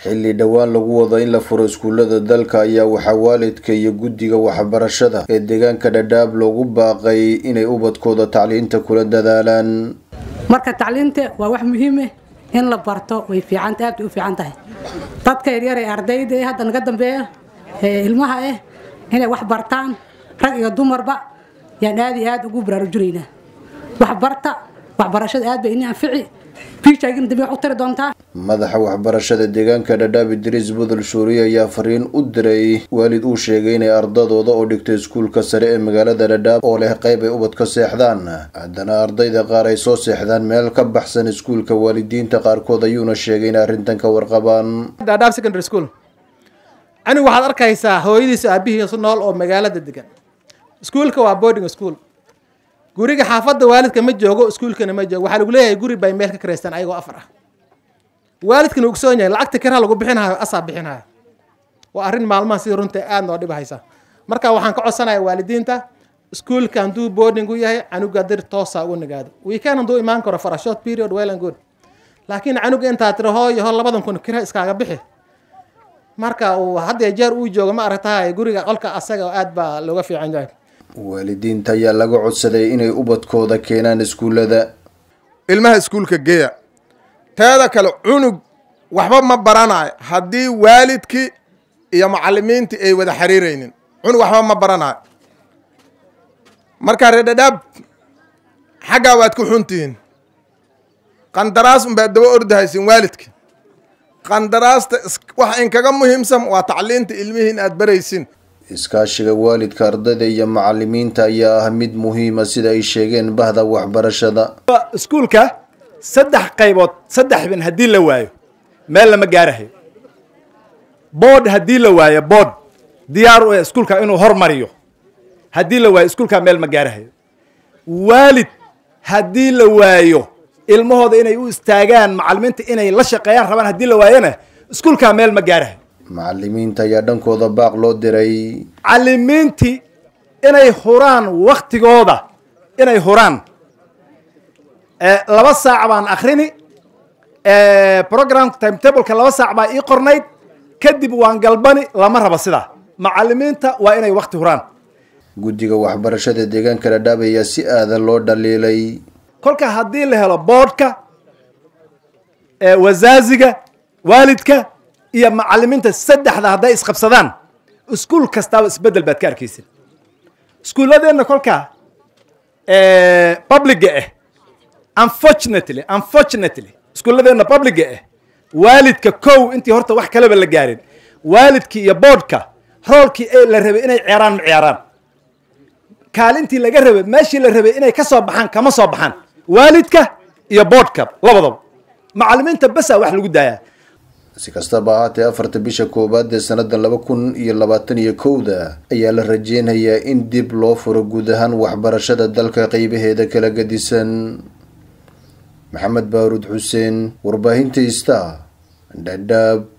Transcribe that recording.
xilli dhowaan lagu wado in la furo iskuullada dalka ayaa waxaa waalidka iyo guddiga waxbarashada ee deegaanka dhadhaab loogu baaqay inay ubadkooda tacliinta kula dadaalaan marka tacliinta waa wax muhiime eh in la barto way fiicanta aad bay u fiican tahay dadka yaryar ee ardayda ee eh hadda naga dambeeya ee ilmaha ah inay wax bartaan rag iyo dumarba yaan aad iyo aad ugu baraarujinaynaa waxbarta waxbarashada aad bay ini anfici biijagina dambe wax u tari doontaa madaxa waxbarashada deegaanka dhadhaab idriis budul shuuriye ayaa fariin u diray waalid uu sheegay inay ardadooda oo dhigtay iskuulka sare ee magaalada dhadhaab oo leh qayb ay ubad ka seexdaan haddana ardayda qaar ay soo seexdaan meel ka baxsan iskuulka waalidiinta qaarkood ayuuna sheegay in arrintan ka warqabaan dhadhaab secondary school ani waxaad arkaysaa hooyadiis aabihiisu nool oo magaalada degan iskuulka waa boarding school guriga xaafadda waalidka ma joogo iskuulkana ma joogo waxaa lagu leeyahay guri bay meel ka kiraystaan ayagoo afar ah waalidkana ogsoon yahay lacagta karaha lagu bixinhayo asaa bixinhayo waa arrin maalmaha sida runta aad noo dhib marka waxaan ka codsanayaa waalidiinta iskuolka hadduu boarding u yahay canuga dir toosa u nagaado weekend hadduu imaan karo for a short period well and good laakiin canuga intaa tiro hooyo hor labadan kun kira iskaaga bixi marka uu hadda jeer uu joogo ma aragtahay guriga qolka asaga oo aad baa looga fiican yahay waalidiinta ayaa laga codsaday inay ubadkooda keenaan iskuullada ilmaha iskuulka geya teeda kale cunug waxba ma baranayo haddii waalidkii iyo macalimiintii ay wada xiriiraynin cunug waxba ma baranayo marka reerdhadhaab xaggaa waad ku xuntihiin qandaraas unbaad daba ordahaysiin waalidka qandaraasta waxa inkaga muhiimsan waa tacliinta ilmihii in aad baraysin iskaashiga waalidka ardayda iyo macalimiinta ayaa ah mid muhiima ah sida ay sheegeen bahda waxbarashada iskuulka saddex qaybood saddex bin haddii la waayo meel lama gaarahayo bood haddii la waayo bood diyaar u eh iskuulka inuu hormariyo haddii la waayo iskuulkaa meel ma gaarahayo waalid haddii la waayo ilmahooda inay u istaagaan macalimiinta inay la shaqeeyaan rabaan haddii la waayona iskuulkaa meel ma gaarahayo macalimiinta ayaa dhankooda baaq loo diray macallimiintii inay huraan waktigooda inay huraan laba saac baan akrini program programka timetableka laba saac baa ii qornayd kadib waan galbani lama rabo sidaa macalimiinta waa inay wakti huraan guddiga waxbarashada deegaanka dhadhaab ayaa si aadan loo dhaliilay kolka haddii la helo boodhka wasaaziga waalidka iyo macalimiinta saddexda hadday isqabsadaan iskuul kastaaba isbeddel baad ka arkaysid iskuulladeenna kolkaa publica ah eh, unfortunately unfortunately iskuulladeena publiga ah waalidka kow intii horta wax kaleba la gaarin waalidkii iyo boodhka roolkii ee la rabay inay ceeraan ma ceeraan kaalintii laga rabay meeshii la rabay inay ka soo baxaan kama soo baxaan waalidka iyo boodhka labadaba macalimiinta basaa wax lagu daayaa si kastaba ahaatee afarta bisha koowaad ee sannadan laba kun iyo labaatan iyo kowda ayaa la rajeynayaa in dib loo furo guud ahaan waxbarashada dalka qeybaheeda kala gadisan maxamed baaruud xuseen warbaahinta ista ndhadhaab